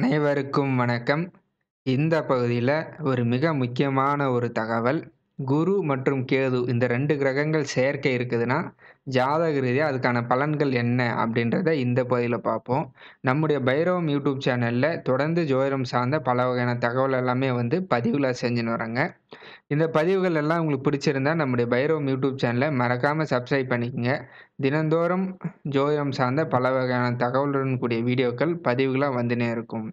அனைவருக்கும் வணக்கம் இந்த பகுதியில் ஒரு மிக முக்கியமான ஒரு தகவல் குரு மற்றும் கேது இந்த ரெண்டு கிரகங்கள் செயற்கை இருக்குதுன்னா ஜாதக ரீதியாக அதுக்கான பலன்கள் என்ன அப்படின்றத இந்த பகுதியில் பார்ப்போம் நம்முடைய பைரவம் யூடியூப் சேனலில் தொடர்ந்து ஜோதிடம் சார்ந்த பல வகையான தகவல் எல்லாமே வந்து பதிவில் செஞ்சுன்னு வராங்க இந்த பதிவுகள் எல்லாம் உங்களுக்கு பிடிச்சிருந்தா நம்முடைய பைரவம் யூடியூப் சேனலை மறக்காமல் சப்ஸ்கிரைப் பண்ணிக்கோங்க தினந்தோறும் ஜோதிடம் சார்ந்த பல வகையான தகவலுடன் கூடிய வீடியோக்கள் பதிவுகளாக வந்துனே இருக்கும்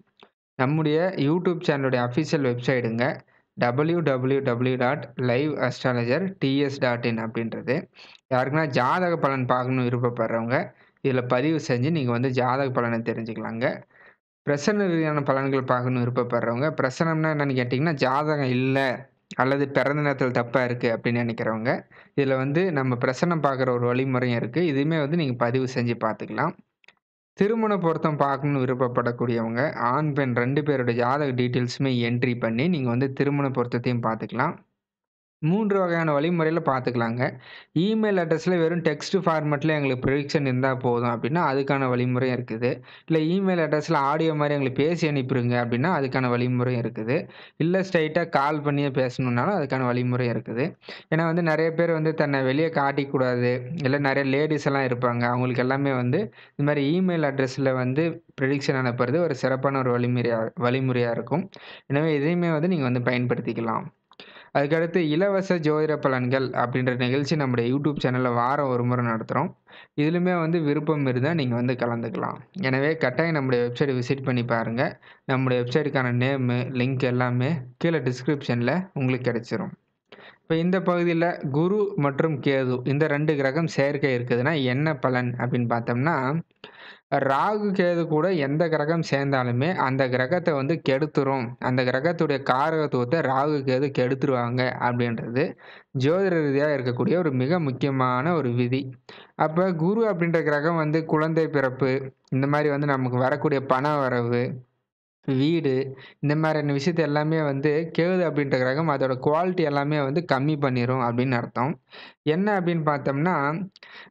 நம்முடைய யூடியூப் சேனலுடைய அஃபிஷியல் வெப்சைடுங்க W W W dot live astrologer TS dot in அப்படின்றது யாருக்குன்னா ஜாதக பலன் பார்க்கணும் விருப்பப்படுறவங்க இதில் பதிவு செஞ்சு நீங்கள் வந்து ஜாதக பலனை தெரிஞ்சுக்கலாங்க பிரசன ரீதியான பலன்கள் பார்க்கணும் விருப்பப்படுறவங்க பிரசனம்னா என்னென்னு கேட்டிங்கன்னா ஜாதகம் இல்லை அல்லது பிறந்த நேரத்தில் தப்பாக இருக்குது அப்படின்னு நினைக்கிறவங்க இதில் வந்து நம்ம பிரசனம் பார்க்குற ஒரு வழிமுறையும் இருக்குது இதுவுமே வந்து நீங்கள் பதிவு செஞ்சு பார்த்துக்கலாம் திருமண பொருத்தம் பார்க்கணும்னு விருப்பப்படக்கூடியவங்க ஆண் பெண் ரெண்டு பேருடைய ஜாதக டீட்டெயில்ஸுமே என்ட்ரி பண்ணி நீங்கள் வந்து திருமண பொருத்தத்தையும் பார்த்துக்கலாம் மூன்று வகையான வழிமுறையில் பார்த்துக்கலாங்க இமெயில் அட்ரஸில் வெறும் டெக்ஸ்ட் ஃபார்மேட்டில் எங்களுக்கு ப்ரொடிக்ஷன் இருந்தால் போதும் அப்படின்னா அதுக்கான வழிமுறையும் இருக்குது இல்லை இமெயில் அட்ரஸில் ஆடியோ மாதிரி எங்களுக்கு பேசி அனுப்பிடுங்க அப்படின்னா அதுக்கான வழிமுறையும் இருக்குது இல்லை ஸ்ட்ரைட்டாக கால் பண்ணியே பேசணுன்னாலும் அதுக்கான வழிமுறையும் இருக்குது ஏன்னா வந்து நிறைய பேர் வந்து தன்னை வெளியே காட்டிக்கூடாது இல்லை நிறைய லேடிஸ் எல்லாம் இருப்பாங்க அவங்களுக்கு எல்லாமே வந்து இந்த மாதிரி இமெயில் அட்ரஸில் வந்து ப்ரெடிக்ஷன் அனுப்புறது ஒரு சிறப்பான ஒரு வழிமுறையாக வழிமுறையாக இருக்கும் எனவே இதையுமே வந்து நீங்கள் வந்து பயன்படுத்திக்கலாம் அதுக்கடுத்து இலவச ஜோதிட பலன்கள் அப்படின்ற நிகழ்ச்சி நம்முடைய யூடியூப் சேனலில் வாரம் ஒரு முறை நடத்துகிறோம் இதுலையுமே வந்து விருப்பம் இருந்தால் நீங்கள் வந்து கலந்துக்கலாம் எனவே கட்டாயம் நம்முடைய வெப்சைட் விசிட் பண்ணி பாருங்கள் நம்முடைய வெப்சைட்டுக்கான நேமு லிங்க் எல்லாமே கீழே டிஸ்கிரிப்ஷனில் உங்களுக்கு கிடச்சிரும் இப்போ இந்த பகுதியில் குரு மற்றும் கேது இந்த ரெண்டு கிரகம் செயற்கை இருக்குதுன்னா என்ன பலன் அப்படின்னு பார்த்தோம்னா ராகு கேது கூட எந்த கிரகம் சேர்ந்தாலுமே அந்த கிரகத்தை வந்து கெடுத்துரும் அந்த கிரகத்துடைய காரகத்துவத்தை ராகு கேது கெடுத்துருவாங்க அப்படின்றது ஜோதிட ரீதியாக இருக்கக்கூடிய ஒரு மிக முக்கியமான ஒரு விதி அப்போ குரு அப்படின்ற கிரகம் வந்து குழந்தை பிறப்பு இந்த மாதிரி வந்து நமக்கு வரக்கூடிய பண வரவு வீடு இந்த மாதிரியான விஷயத்த எல்லாமே வந்து கேது அப்படின்ற கிரகம் அதோட குவாலிட்டி எல்லாமே வந்து கம்மி பண்ணிடும் அப்படின்னு அர்த்தம் என்ன அப்படின்னு பார்த்தோம்னா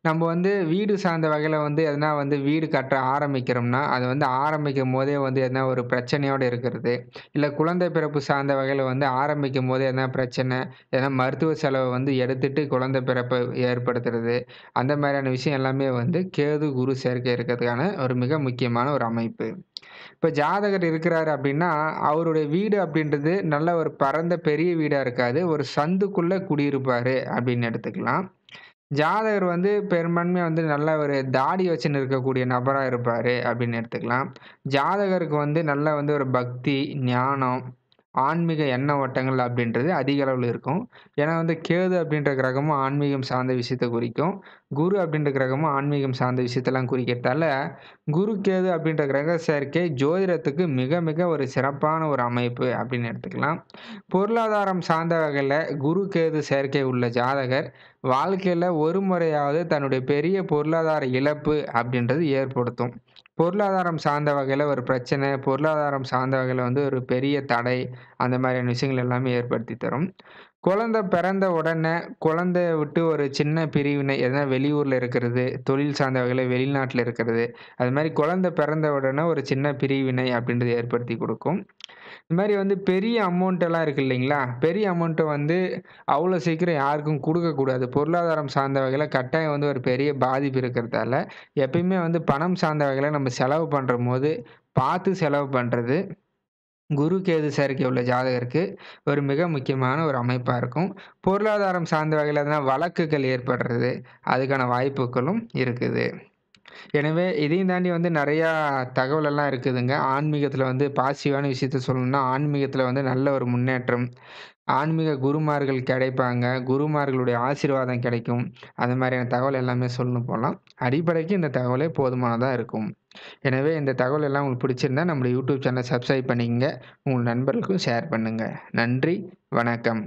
நம்ம வந்து வீடு சார்ந்த வகையில் வந்து எதனா வந்து வீடு கட்ட ஆரம்பிக்கிறோம்னா அது வந்து ஆரம்பிக்கும் போதே வந்து எதனா ஒரு பிரச்சனையோடு இருக்கிறது இல்லை குழந்தை பிறப்பு சார்ந்த வகையில் வந்து ஆரம்பிக்கும் போதே எதனா பிரச்சனை எதனா மருத்துவ செலவை வந்து எடுத்துட்டு குழந்தை பிறப்பை ஏற்படுத்துறது அந்த மாதிரியான விஷயம் எல்லாமே வந்து கேது குரு சேர்க்கை இருக்கிறதுக்கான ஒரு மிக முக்கியமான ஒரு அமைப்பு இப்போ ஜாதகர் இருக்கிறாரு அப்படின்னா அவருடைய வீடு அப்படின்றது நல்ல ஒரு பரந்த பெரிய வீடாக இருக்காது ஒரு சந்துக்குள்ளே குடியிருப்பார் அப்படின்னு எடுத்துக்கலாம் ஜாதகர் வந்து பெரும்பான்மையாக வந்து நல்ல ஒரு தாடி வச்சுன்னு இருக்கக்கூடிய நபராக இருப்பார் அப்படின்னு எடுத்துக்கலாம் ஜாதகருக்கு வந்து நல்ல வந்து ஒரு பக்தி ஞானம் ஆன்மீக எண்ண ஓட்டங்கள் அப்படின்றது அதிக அளவில் இருக்கும் ஏன்னா வந்து கேது அப்படின்ற கிரகமும் ஆன்மீகம் சார்ந்த விஷயத்தை குறிக்கும் குரு அப்படின்ற கிரகமும் ஆன்மீகம் சார்ந்த விஷயத்தெல்லாம் குறிக்கிறதால குரு கேது அப்படின்ற கிரக சேர்க்கை ஜோதிடத்துக்கு மிக மிக ஒரு சிறப்பான ஒரு அமைப்பு அப்படின்னு எடுத்துக்கலாம் பொருளாதாரம் சார்ந்த வகையில் குரு கேது சேர்க்கை உள்ள ஜாதகர் வாழ்க்கையில் ஒரு முறையாவது தன்னுடைய பெரிய பொருளாதார இழப்பு அப்படின்றது ஏற்படுத்தும் பொருளாதாரம் சார்ந்த வகையில் ஒரு பிரச்சனை பொருளாதாரம் சார்ந்த வகையில் வந்து ஒரு பெரிய தடை அந்த மாதிரியான விஷயங்கள் எல்லாமே ஏற்படுத்தி தரும் குழந்த பிறந்த உடனே குழந்தைய விட்டு ஒரு சின்ன பிரிவினை எதனா வெளியூரில் இருக்கிறது தொழில் சார்ந்த வகையில் வெளிநாட்டில் இருக்கிறது அது மாதிரி குழந்த பிறந்த உடனே ஒரு சின்ன பிரிவினை அப்படின்றது ஏற்படுத்தி கொடுக்கும் இது மாதிரி வந்து பெரிய அமௌண்ட்டெல்லாம் இருக்குது இல்லைங்களா பெரிய அமௌண்ட்டை வந்து அவ்வளோ சீக்கிரம் யாருக்கும் கொடுக்கக்கூடாது பொருளாதாரம் சார்ந்த வகையில் கட்டாயம் வந்து ஒரு பெரிய பாதிப்பு இருக்கிறதால எப்பயுமே வந்து பணம் சார்ந்த வகையில் நம்ம செலவு பண்ணுற போது பார்த்து செலவு பண்ணுறது குரு கேது சேர்க்கை உள்ள ஜாதகருக்கு ஒரு மிக முக்கியமான ஒரு அமைப்பாக இருக்கும் பொருளாதாரம் சார்ந்த வகையில் எதனா வழக்குகள் ஏற்படுறது அதுக்கான வாய்ப்புகளும் இருக்குது எனவே இதையும் தாண்டி வந்து நிறையா தகவலெல்லாம் இருக்குதுங்க ஆன்மீகத்தில் வந்து பாசிவான விஷயத்த சொல்லணும்னா ஆன்மீகத்தில் வந்து நல்ல ஒரு முன்னேற்றம் ஆன்மீக குருமார்கள் கிடைப்பாங்க குருமார்களுடைய ஆசீர்வாதம் கிடைக்கும் அந்த மாதிரியான தகவல் எல்லாமே சொல்லணும் போகலாம் அடிப்படைக்கு இந்த தகவலே போதுமானதாக இருக்கும் எனவே இந்த தகவல் எல்லாம் உங்களுக்கு பிடிச்சிருந்தா நம்மளுடைய யூடியூப் சேனலை சப்ஸ்கிரைப் பண்ணிக்கங்க உங்கள் நண்பர்களுக்கும் ஷேர் பண்ணுங்கள் நன்றி வணக்கம்